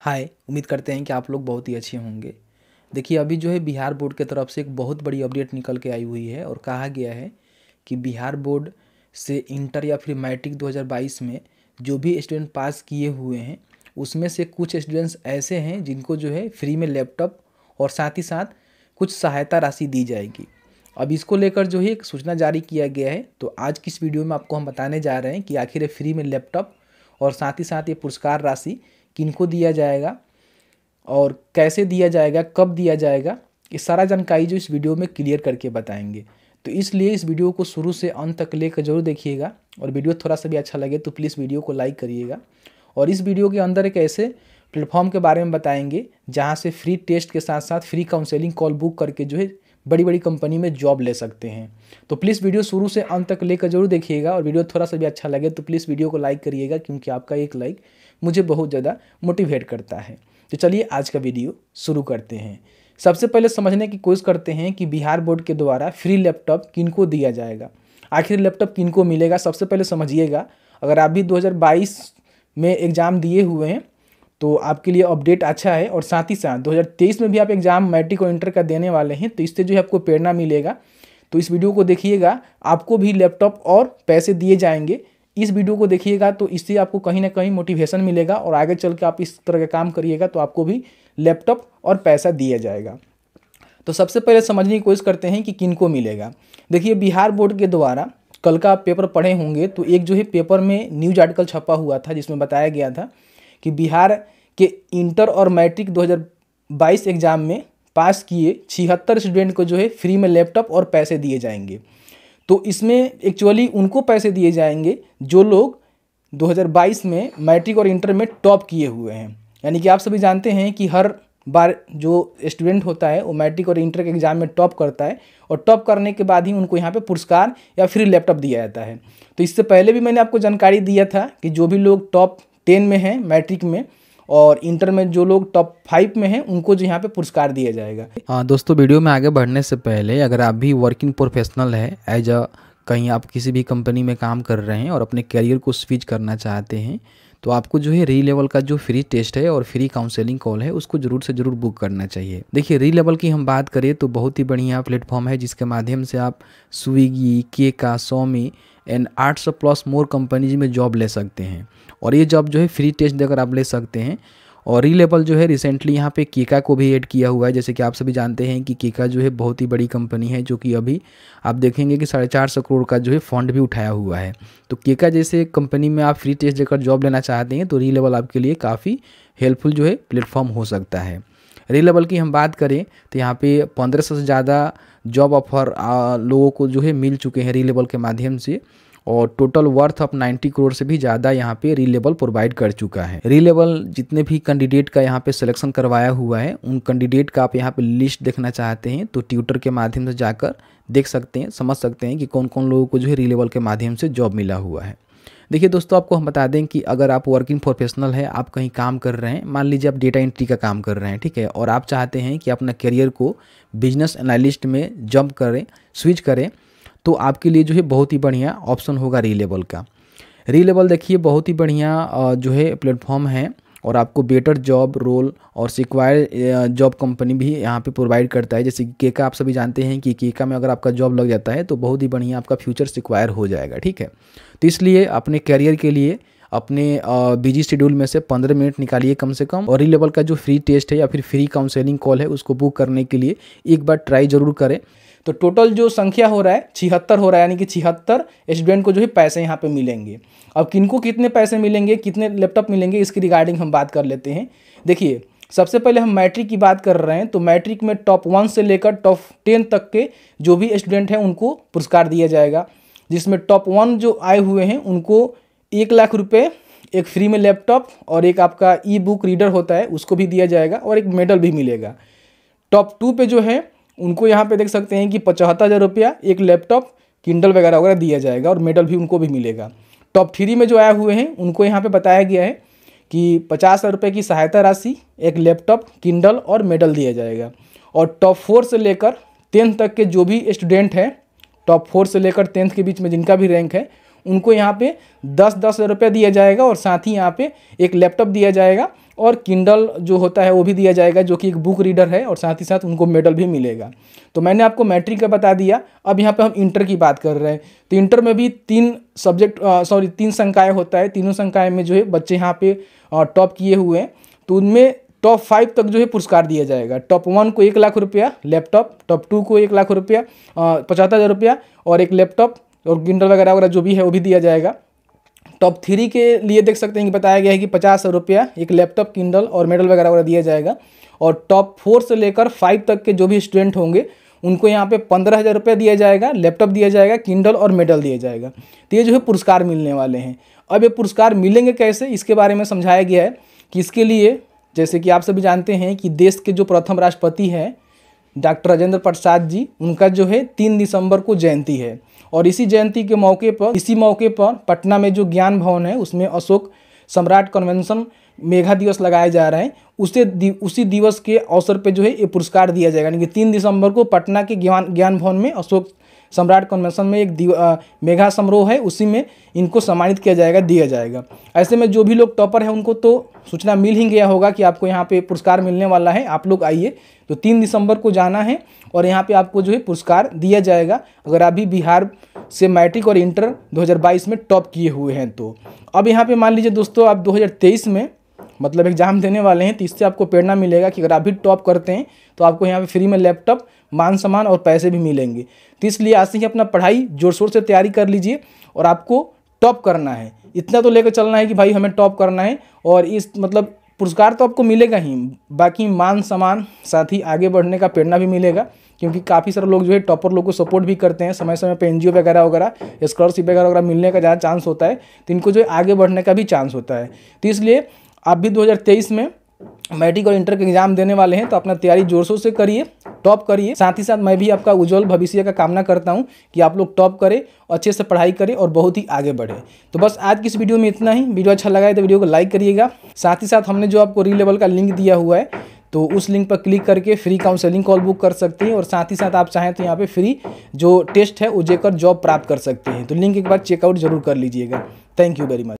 हाय उम्मीद करते हैं कि आप लोग बहुत ही अच्छे होंगे देखिए अभी जो है बिहार बोर्ड के तरफ से एक बहुत बड़ी अपडेट निकल के आई हुई है और कहा गया है कि बिहार बोर्ड से इंटर या फिर मैट्रिक 2022 में जो भी स्टूडेंट पास किए हुए हैं उसमें से कुछ स्टूडेंट्स ऐसे हैं जिनको जो है फ्री में लैपटॉप और साथ ही साथ कुछ सहायता राशि दी जाएगी अब इसको लेकर जो है एक सूचना जारी किया गया है तो आज की इस वीडियो में आपको हम बताने जा रहे हैं कि आखिर फ्री में लैपटॉप और साथ ही साथ ये पुरस्कार राशि किनको दिया जाएगा और कैसे दिया जाएगा कब दिया जाएगा ये सारा जानकारी जो इस वीडियो में क्लियर करके बताएंगे तो इसलिए इस वीडियो को शुरू से अंत तक लेकर जरूर देखिएगा और वीडियो थोड़ा सा भी अच्छा लगे तो प्लीज़ वीडियो को लाइक करिएगा और इस वीडियो के अंदर एक ऐसे प्लेटफॉर्म के बारे में बताएंगे जहाँ से फ्री टेस्ट के साथ साथ फ्री काउंसलिंग कॉल बुक करके जो है बड़ी बड़ी कंपनी में जॉब ले सकते हैं तो प्लीज़ वीडियो शुरू से अंत तक लेकर जरूर देखिएगा और वीडियो थोड़ा सा भी अच्छा लगे तो प्लीज़ वीडियो को लाइक करिएगा क्योंकि आपका एक लाइक मुझे बहुत ज़्यादा मोटिवेट करता है तो चलिए आज का वीडियो शुरू करते हैं सबसे पहले समझने की कोशिश करते हैं कि बिहार बोर्ड के द्वारा फ्री लैपटॉप किनको दिया जाएगा आखिर लैपटॉप किनको मिलेगा सबसे पहले समझिएगा अगर आप भी 2022 में एग्ज़ाम दिए हुए हैं तो आपके लिए अपडेट अच्छा है और साथ ही साथ 2023 में भी आप एग्ज़ाम मैट्रिक और इंटर का देने वाले हैं तो इससे जो है आपको प्रेरणा मिलेगा तो इस वीडियो को देखिएगा आपको भी लैपटॉप और पैसे दिए जाएंगे इस वीडियो को देखिएगा तो इससे आपको कहीं ना कहीं मोटिवेशन मिलेगा और आगे चल के आप इस तरह का काम करिएगा तो आपको भी लैपटॉप और पैसा दिया जाएगा तो सबसे पहले समझने की कोशिश करते हैं कि किन को मिलेगा देखिए बिहार बोर्ड के द्वारा कल का पेपर पढ़े होंगे तो एक जो है पेपर में न्यूज आर्टिकल छपा हुआ था जिसमें बताया गया था कि बिहार के इंटर और मैट्रिक 2022 एग्ज़ाम में पास किए छिहत्तर स्टूडेंट को जो है फ्री में लैपटॉप और पैसे दिए जाएंगे तो इसमें एक्चुअली उनको पैसे दिए जाएंगे जो लोग 2022 में मैट्रिक और इंटर में टॉप किए हुए हैं यानी कि आप सभी जानते हैं कि हर बार जो स्टूडेंट होता है वो मैट्रिक और इंटर के एग्ज़ाम में टॉप करता है और टॉप करने के बाद ही उनको यहाँ पे पुरस्कार या फ्री लैपटॉप दिया जाता है तो इससे पहले भी मैंने आपको जानकारी दिया था कि जो भी लोग टॉप टेन में है मैट्रिक में और इंटर में जो लोग टॉप फाइव में हैं उनको जो यहाँ पे पुरस्कार दिया जाएगा हाँ दोस्तों वीडियो में आगे बढ़ने से पहले अगर आप भी वर्किंग प्रोफेशनल है एज अ कहीं आप किसी भी कंपनी में काम कर रहे हैं और अपने करियर को स्विच करना चाहते हैं तो आपको जो है री लेवल का जो फ्री टेस्ट है और फ्री काउंसलिंग कॉल है उसको जरूर से जरूर बुक करना चाहिए देखिए री लेवल की हम बात करें तो बहुत ही बढ़िया प्लेटफॉर्म है जिसके माध्यम से आप स्विगी केका सोमी एंड आठ सौ प्लस मोर कंपनीज में जॉब ले सकते हैं और ये जॉब जो है फ्री टेस्ट देकर आप ले सकते हैं और रीलेबल जो है रिसेंटली यहाँ पे कीका को भी ऐड किया हुआ है जैसे कि आप सभी जानते हैं कि कीका जो है बहुत ही बड़ी कंपनी है जो कि अभी आप देखेंगे कि साढ़े चार सौ करोड़ का जो है फंड भी उठाया हुआ है तो कीका जैसे कंपनी में आप फ्री टेस्ट देकर जॉब लेना चाहते हैं तो रीलेबल आपके लिए काफ़ी हेल्पफुल जो है प्लेटफॉर्म हो सकता है रीलेबल की हम बात करें तो यहाँ पर पंद्रह सौ से ज़्यादा जॉब ऑफर लोगों को जो है मिल चुके हैं रीलेबल के माध्यम से और टोटल वर्थ ऑफ 90 करोड़ से भी ज़्यादा यहाँ पे रीलेबल प्रोवाइड कर चुका है रीलेबल जितने भी कैंडिडेट का यहाँ पे सिलेक्शन करवाया हुआ है उन कैंडिडेट का आप यहाँ पे लिस्ट देखना चाहते हैं तो ट्विटर के माध्यम से जाकर देख सकते हैं समझ सकते हैं कि कौन कौन लोगों को जो है रीलेबल के माध्यम से जॉब मिला हुआ है देखिए दोस्तों आपको हम बता दें कि अगर आप वर्किंग प्रोफेशनल है आप कहीं काम कर रहे हैं मान लीजिए आप डेटा एंट्री का काम कर रहे हैं ठीक है और आप चाहते हैं कि अपना करियर को बिजनेस एनालिस्ट में जंप करें स्विच करें तो आपके लिए जो है बहुत ही बढ़िया ऑप्शन होगा रीलेबल का रीलेबल देखिए बहुत ही बढ़िया जो है प्लेटफॉर्म है और आपको बेटर जॉब रोल और सिक्वायर जॉब कंपनी भी यहाँ पे प्रोवाइड करता है जैसे केका आप सभी जानते हैं कि केका में अगर आपका जॉब लग जाता है तो बहुत ही बढ़िया आपका फ्यूचर सिक्वायर हो जाएगा ठीक है तो इसलिए अपने करियर के लिए अपने बिजी शेड्यूल में से पंद्रह मिनट निकालिए कम से कम और रीलेबल का जो फ्री टेस्ट है या फिर फ्री काउंसलिंग कॉल है उसको बुक करने के लिए एक बार ट्राई ज़रूर करें तो टोटल जो संख्या हो रहा है छिहत्तर हो रहा है यानी कि छिहत्तर स्टूडेंट को जो है पैसे यहाँ पे मिलेंगे अब किनको कितने पैसे मिलेंगे कितने लैपटॉप मिलेंगे इसकी रिगार्डिंग हम बात कर लेते हैं देखिए सबसे पहले हम मैट्रिक की बात कर रहे हैं तो मैट्रिक में टॉप वन से लेकर टॉप टेन तक के जो भी स्टूडेंट हैं उनको पुरस्कार दिया जाएगा जिसमें टॉप वन जो आए हुए हैं उनको एक लाख रुपये एक फ्री में लैपटॉप और एक आपका ई बुक रीडर होता है उसको भी दिया जाएगा और एक मेडल भी मिलेगा टॉप टू पे जो है उनको यहाँ पे देख सकते हैं कि पचहत्तर हज़ार रुपया एक लैपटॉप किंडल वगैरह वगैरह दिया जाएगा और मेडल भी उनको भी मिलेगा टॉप थ्री में जो आए हुए हैं उनको यहाँ पे बताया गया है कि पचास हज़ार रुपये की सहायता राशि एक लैपटॉप किंडल और मेडल दिया जाएगा और टॉप फोर से लेकर टेंथ तक के जो भी स्टूडेंट हैं टॉप फोर से लेकर टेंथ के बीच में जिनका भी रैंक है उनको यहाँ पे दस दस हज़ार रुपया दिया जाएगा और साथ ही यहाँ पे एक लैपटॉप दिया जाएगा और किंडल जो होता है वो भी दिया जाएगा जो कि एक बुक रीडर है और साथ ही साथ उनको मेडल भी मिलेगा तो मैंने आपको मैट्रिक का बता दिया अब यहाँ पर हम इंटर की बात कर रहे हैं तो इंटर में भी तीन सब्जेक्ट सॉरी तीन संकाय होता है तीनों संकाय में जो है बच्चे यहाँ पे टॉप किए हुए हैं तो उनमें टॉप फाइव तक जो है पुरस्कार दिया जाएगा टॉप वन को एक लाख रुपया लैपटॉप टॉप टू को एक लाख रुपया पचहत्तर हज़ार रुपया और एक लैपटॉप और किंडल वगैरह वगैरह जो भी है वो भी दिया जाएगा टॉप तो थ्री के लिए देख सकते हैं कि बताया गया है कि पचास रुपया एक लैपटॉप किंडल और मेडल वगैरह वगैरह दिया जाएगा और टॉप फोर से लेकर फाइव तक के जो भी स्टूडेंट होंगे उनको यहाँ पे पंद्रह हज़ार रुपया दिया जाएगा लैपटॉप दिया जाएगा किंडल और मेडल दिया जाएगा तो ये जो है पुरस्कार मिलने वाले हैं अब ये पुरस्कार मिलेंगे कैसे इसके बारे में समझाया गया है कि इसके लिए जैसे कि आप सभी जानते हैं कि देश के जो प्रथम राष्ट्रपति हैं डॉक्टर राजेंद्र प्रसाद जी उनका जो है तीन दिसंबर को जयंती है और इसी जयंती के मौके पर इसी मौके पर पटना में जो ज्ञान भवन है उसमें अशोक सम्राट कन्वेंशन मेघा दिवस लगाए जा रहे हैं उसे दि, उसी दिवस के अवसर पर जो है ये पुरस्कार दिया जाएगा यानी कि तीन दिसंबर को पटना के ज्ञान ज्ञान भवन में अशोक सम्राट कन्वेंशन में एक आ, मेघा समारोह है उसी में इनको सम्मानित किया जाएगा दिया जाएगा ऐसे में जो भी लोग टॉपर हैं उनको तो सूचना मिल ही गया होगा कि आपको यहाँ पे पुरस्कार मिलने वाला है आप लोग आइए तो तीन दिसंबर को जाना है और यहाँ पे आपको जो है पुरस्कार दिया जाएगा अगर आप भी बिहार से मैट्रिक और इंटर दो में टॉप किए हुए हैं तो अब यहाँ पर मान लीजिए दोस्तों आप दो में मतलब एग्ज़ाम देने वाले हैं तो इससे आपको प्रेरणा मिलेगा कि अगर आप भी टॉप करते हैं तो आपको यहाँ पे फ्री में लैपटॉप मान सम्मान और पैसे भी मिलेंगे तो इसलिए आज से ही अपना पढ़ाई जोर शोर से तैयारी कर लीजिए और आपको टॉप करना है इतना तो लेकर चलना है कि भाई हमें टॉप करना है और इस मतलब पुरस्कार तो आपको मिलेगा ही बाकी मान सम्मान साथ ही आगे बढ़ने का प्रेरणा भी मिलेगा क्योंकि काफ़ी सारे लोग जो है टॉपर लोग को सपोर्ट भी करते हैं समय समय पर एन वगैरह वगैरह स्कॉलरशिप वगैरह वगैरह मिलने का ज़्यादा चांस होता है तो इनको जो है आगे बढ़ने का भी चांस होता है तो इसलिए आप भी 2023 में मैट्रिक और इंटर के एग्जाम देने वाले हैं तो अपना तैयारी जोर शोर से करिए टॉप करिए साथ ही साथ मैं भी आपका उज्जवल भविष्य का कामना करता हूं कि आप लोग टॉप करें अच्छे से पढ़ाई करें और बहुत ही आगे बढ़े तो बस आज की इस वीडियो में इतना ही वीडियो अच्छा लगा है तो वीडियो को लाइक करिएगा साथ ही साथ हमने जो आपको री लेवल का लिंक दिया हुआ है तो उस लिंक पर क्लिक करके फ्री काउंसलिंग कॉल बुक कर सकते हैं और साथ ही साथ आप चाहें तो यहाँ पे फ्री जो टेस्ट है वो देकर जॉब प्राप्त कर सकते हैं तो लिंक एक बार चेकआउट जरूर कर लीजिएगा थैंक यू वेरी मच